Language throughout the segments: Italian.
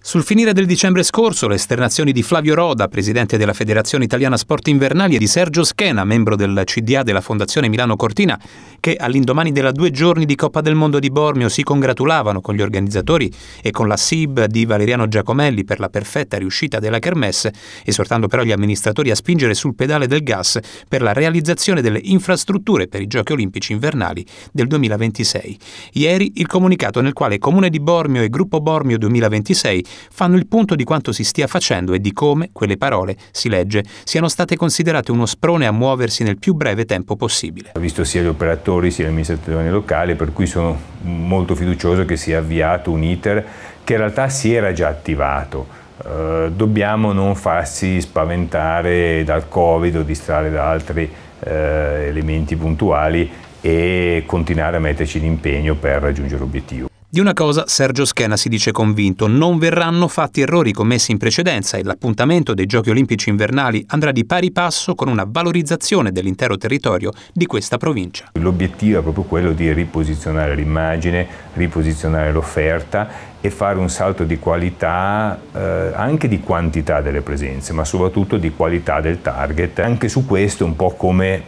Sul finire del dicembre scorso, le esternazioni di Flavio Roda, presidente della Federazione Italiana Sport Invernali, e di Sergio Schena, membro del CDA della Fondazione Milano Cortina, che all'indomani della due giorni di Coppa del Mondo di Bormio si congratulavano con gli organizzatori e con la SIB di Valeriano Giacomelli per la perfetta riuscita della Kermesse, esortando però gli amministratori a spingere sul pedale del gas per la realizzazione delle infrastrutture per i Giochi Olimpici Invernali del 2026. Ieri il comunicato nel quale Comune di Bormio e Gruppo Bormio 2026 fanno il punto di quanto si stia facendo e di come quelle parole, si legge, siano state considerate uno sprone a muoversi nel più breve tempo possibile. Ho visto sia gli operatori sia le amministrazioni locali, per cui sono molto fiducioso che sia avviato un iter che in realtà si era già attivato. Uh, dobbiamo non farsi spaventare dal Covid o distrarre da altri uh, elementi puntuali e continuare a metterci l'impegno per raggiungere l'obiettivo. Di una cosa Sergio Schena si dice convinto, non verranno fatti errori commessi in precedenza e l'appuntamento dei Giochi Olimpici invernali andrà di pari passo con una valorizzazione dell'intero territorio di questa provincia. L'obiettivo è proprio quello di riposizionare l'immagine, riposizionare l'offerta e fare un salto di qualità, eh, anche di quantità delle presenze, ma soprattutto di qualità del target. Anche su questo un po' come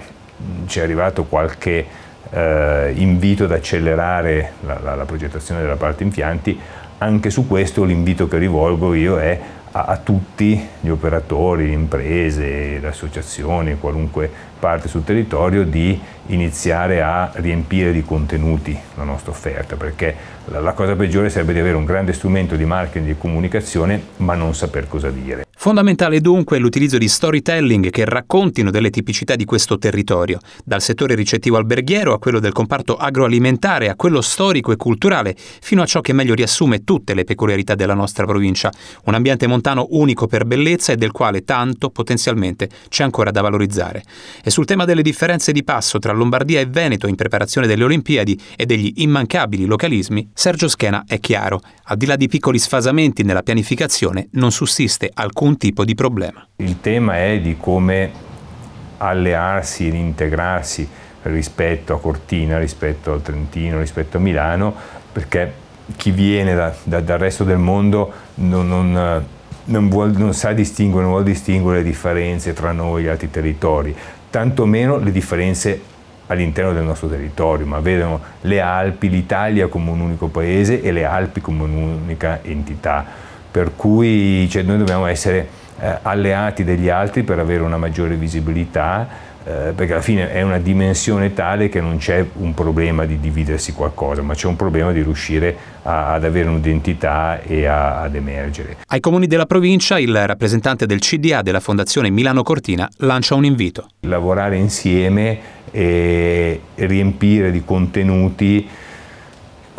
ci è arrivato qualche eh, invito ad accelerare la, la, la, progettazione della parte impianti, anche su questo l'invito che rivolgo io è a, a tutti gli operatori, le imprese, le associazioni, qualunque parte sul territorio di iniziare a riempire di contenuti la nostra offerta, perché la, la, cosa peggiore sarebbe di avere un grande strumento di marketing e comunicazione, ma non saper cosa dire. Fondamentale dunque è l'utilizzo di storytelling che raccontino delle tipicità di questo territorio, dal settore ricettivo alberghiero a quello del comparto agroalimentare, a quello storico e culturale, fino a ciò che meglio riassume tutte le peculiarità della nostra provincia, un ambiente montano unico per bellezza e del quale tanto potenzialmente c'è ancora da valorizzare. E e sul tema delle differenze di passo tra Lombardia e Veneto in preparazione delle Olimpiadi e degli immancabili localismi, Sergio Schena è chiaro. Al di là di piccoli sfasamenti nella pianificazione, non sussiste alcun tipo di problema. Il tema è di come allearsi ed integrarsi rispetto a Cortina, rispetto al Trentino, rispetto a Milano, perché chi viene da, da, dal resto del mondo non, non, non, vuol, non sa distinguere, non vuole distinguere le differenze tra noi e gli altri territori tantomeno le differenze all'interno del nostro territorio, ma vedono le Alpi, l'Italia come un unico paese e le Alpi come un'unica entità. Per cui cioè, noi dobbiamo essere eh, alleati degli altri per avere una maggiore visibilità, eh, perché alla fine è una dimensione tale che non c'è un problema di dividersi qualcosa, ma c'è un problema di riuscire a, ad avere un'identità e a, ad emergere. Ai comuni della provincia il rappresentante del CDA della Fondazione Milano Cortina lancia un invito. Lavorare insieme e riempire di contenuti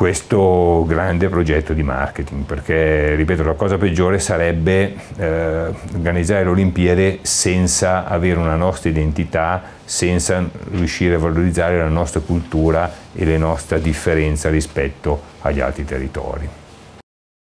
questo grande progetto di marketing, perché ripeto, la cosa peggiore sarebbe eh, organizzare le Olimpiadi senza avere una nostra identità, senza riuscire a valorizzare la nostra cultura e la nostra differenza rispetto agli altri territori.